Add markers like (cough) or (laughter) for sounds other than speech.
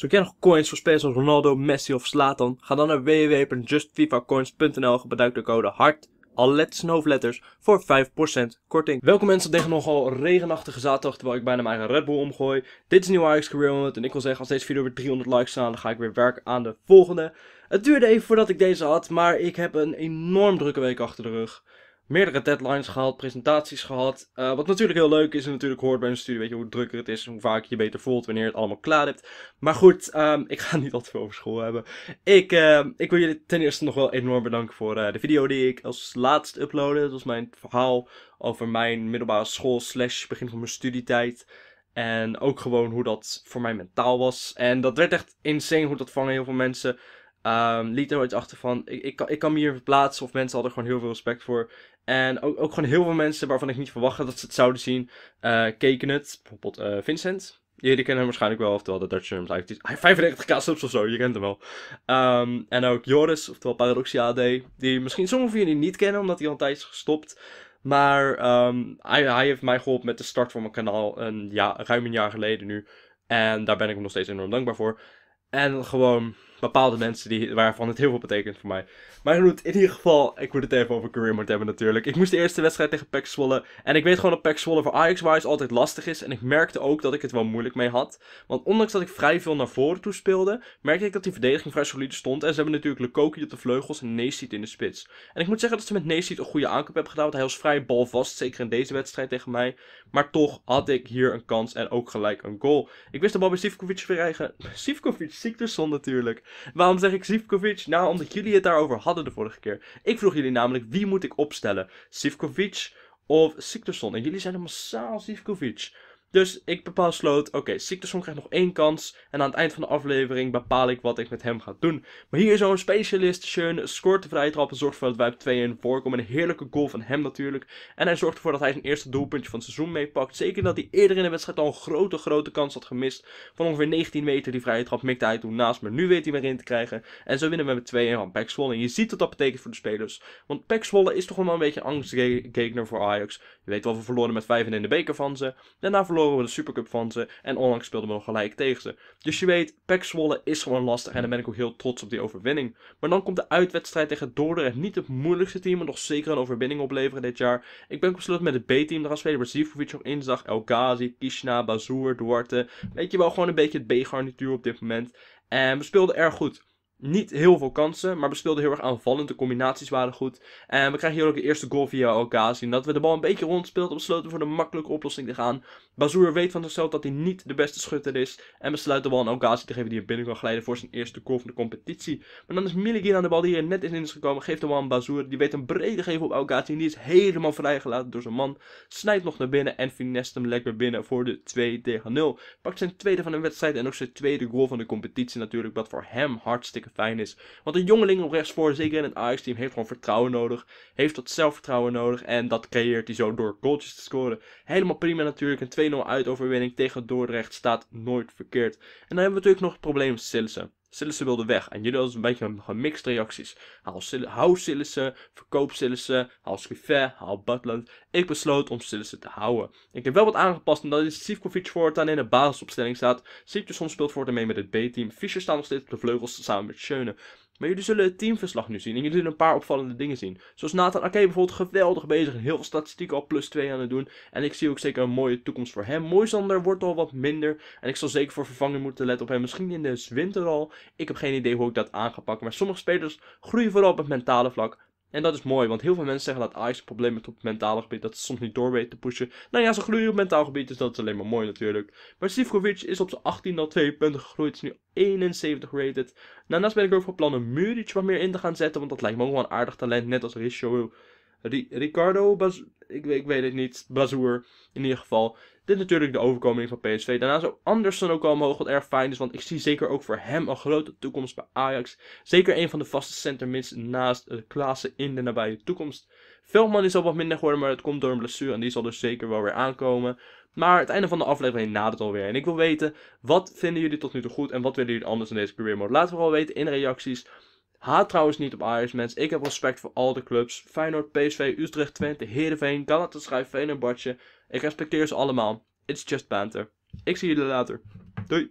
Zoek jij nog coins voor spelers als Ronaldo, Messi of Slatan? Ga dan naar www.justfifacoins.nl gebruik de code HART, al letters en hoofdletters, voor 5% korting. Welkom mensen tegen nogal regenachtige zaterdag terwijl ik bijna mijn eigen Red Bull omgooi. Dit is nieuwe Ajax Career Moment en ik wil zeggen als deze video weer 300 likes staan, dan ga ik weer werken aan de volgende. Het duurde even voordat ik deze had, maar ik heb een enorm drukke week achter de rug meerdere deadlines gehad, presentaties gehad. Eh, wat natuurlijk heel leuk is en natuurlijk hoort bij een studie. Weet je hoe drukker het is hoe vaak je beter voelt wanneer je het allemaal klaar hebt. Maar goed, ehm, ik ga (laughs) niet altijd veel over school hebben. Ik, ehm, ik wil jullie ten eerste nog wel enorm bedanken voor eh, de video die ik als laatst uploadde. Dat was mijn verhaal over mijn middelbare school slash begin van mijn studietijd. En ook gewoon hoe dat voor mij mentaal was. En dat werd echt insane hoe dat vangen heel veel mensen Um, liet er ooit achter van, ik, ik, ik kan me hier verplaatsen of mensen hadden gewoon heel veel respect voor. En ook, ook gewoon heel veel mensen waarvan ik niet verwachtte dat ze het zouden zien, eh, keken het. Bijvoorbeeld eh, Vincent. Jullie kennen hem waarschijnlijk wel, oftewel de Dutch Germs. Hij heeft 95k subs of zo, je kent hem wel. Ehm, en ook Joris, oftewel Paradoxia AD, die misschien sommigen van jullie niet kennen, omdat hij al een is gestopt. Maar ehm, hij, hij, heeft mij geholpen met de start van mijn kanaal een ja, ruim een jaar geleden nu. En daar ben ik hem nog steeds enorm dankbaar voor. En gewoon bepaalde mensen die, waarvan het heel veel betekent voor mij. Maar goed, in ieder geval, ik moet het even over career mode hebben natuurlijk. Ik moest de eerste wedstrijd tegen Pek Zwolle. En ik weet gewoon dat Pek Zwolle voor Ajax-wise altijd lastig is. En ik merkte ook dat ik het wel moeilijk mee had. Want ondanks dat ik vrij veel naar voren toe speelde, merkte ik dat die verdediging vrij solide stond. En ze hebben natuurlijk Lukoki op de vleugels en Neesiet in de spits. En ik moet zeggen dat ze met Neesiet een goede aankoop hebben gedaan. Want hij was vrij balvast, zeker in deze wedstrijd tegen mij. Maar toch had ik hier een kans en ook gelijk een goal. Ik wist de bal bij Sivkovic, (laughs) Sivkovic ziekte stond natuurlijk. Waarom zeg ik Sivkovic? Nou, omdat jullie het daarover hadden de vorige keer. Ik vroeg jullie namelijk, wie moet ik opstellen? Sivkovic of Siktorson. En jullie zijn massaal Sivkovic. Dus ik bepaal sloot, oké, okay, Sikterson krijgt nog één kans. En aan het eind van de aflevering bepaal ik wat ik met hem ga doen. Maar hier is zo'n specialist. Schön scoort de vrije trap en zorgt ervoor dat wij op 2-1 voorkomen. Een heerlijke goal van hem natuurlijk. En hij zorgt ervoor dat hij zijn eerste doelpuntje van het seizoen meepakt. Zeker dat hij eerder in de wedstrijd al een grote, grote kans had gemist. Van ongeveer 19 meter die vrije trap mikte hij toen naast. Maar nu weet hij weer in te krijgen. En zo winnen we met 2-1 van Pax Zwolle. En je ziet wat dat betekent voor de spelers. Want Pax Zwolle is toch wel een beetje een angstgegner voor Ajax. Je weet wel, we verloren met 5 in de beker van ze. Daarna verloren verloren we de Supercup van ze. En onlangs speelden we nog gelijk tegen ze. Dus je weet, Pek Zwolle is gewoon lastig. En dan ben ik ook heel trots op die overwinning. Maar dan komt de uitwedstrijd tegen Dordrecht. Niet het moeilijkste team, maar nog zeker een overwinning opleveren dit jaar. Ik ben op slot met het B-team. Daar spelen Brzivkovic nog in zag. El Ghazi, Kishna, Bazoer, Duarte. Weet je wel, gewoon een beetje het B-garnituur op dit moment. En we speelden erg goed niet heel veel kansen, maar bespeelde heel erg aanvallend. De combinaties waren goed. En we krijgen hier ook de eerste goal via Okasi. En dat we de bal een beetje rond rondspeelden, besloten voor de makkelijke oplossing te gaan. Bazoer weet van zichzelf dat hij niet de beste schutter is. En besluit de bal aan Okasi te geven die er binnen kan glijden voor zijn eerste goal van de competitie. Maar dan is Milligan aan de bal die er net in is gekomen. Geeft de bal aan Bazoer. Die weet een brede geven op Okasi. En die is helemaal vrijgelaten door zijn man. Snijdt nog naar binnen en finest hem lekker binnen voor de 2 tegen 0. Pakt zijn tweede van de wedstrijd en ook zijn tweede goal van de competitie natuurlijk. Wat voor hem hartstikke fijn is. Want een jongeling op rechtsvoor, zeker in het Ajax-team, heeft gewoon vertrouwen nodig. Heeft dat zelfvertrouwen nodig. En dat creëert hij zo door goaltjes te scoren. Helemaal prima natuurlijk. Een 2-0 uitoverwinning tegen Dordrecht staat nooit verkeerd. En dan hebben we natuurlijk nog het probleem Silsen. Sillissen wilde weg. En jullie hadden een beetje gemixte reacties. Haal hou Sillissen, verkoop Sillissen, haal Schiffer, haal Butland. Ik besloot om Sillissen te houden. Ik heb wel wat aangepast omdat Sivkovic voortaan in de basisopstelling staat. Sivkovic soms speelt voortaan mee met het B-team. Fischer staat nog steeds op de vleugels samen met Schöne. Maar jullie zullen het teamverslag nu zien. En jullie zullen een paar opvallende dingen zien. Zoals Nathan Ake bijvoorbeeld geweldig bezig. heel veel statistieken al plus 2 aan het doen. En ik zie ook zeker een mooie toekomst voor hem. Moisander wordt al wat minder. En ik zal zeker voor vervanging moeten letten op hem. Misschien in de winter al. Ik heb geen idee hoe ik dat aan ga pakken. Maar sommige spelers groeien vooral op het mentale vlak. En dat is mooi, want heel veel mensen zeggen dat Ajax een probleem heeft op het mentale gebied. Dat ze soms niet door weten te pushen. Nou ja, ze groeien op mentaal gebied, dus dat is alleen maar mooi natuurlijk. Maar Sivkovic is op zijn 18 al 2 punten gegroeid. Is nu 71 rated. Daarnaast ben ik ook van plan een Muric wat meer in te gaan zetten. Want dat lijkt me ook wel een aardig talent. Net als Ricardo, Bas, ik, ik, weet het niet. Bazoer in ieder geval. Dit natuurlijk de overkoming van PSV. Daarnaast ook Anderson ook al omhoog, wat erg fijn is. Want ik zie zeker ook voor hem een grote toekomst bij Ajax. Zeker een van de vaste centermids naast Klaassen in de nabije toekomst. Veldman is al wat minder geworden, maar het komt door een blessure. En die zal dus zeker wel weer aankomen. Maar het einde van de aflevering nadert alweer. En ik wil weten, wat vinden jullie tot nu toe goed en wat willen jullie anders in deze career mode? Laat het vooral weten in de reacties. Haat trouwens niet op Ajax, mensen. Ik heb respect voor al de clubs. Feyenoord, PSV, Utrecht, Twente, Heerenveen, Galatasaray, Bartje. Ik respecteer ze allemaal. It's just banter. Ik zie jullie later. Doei!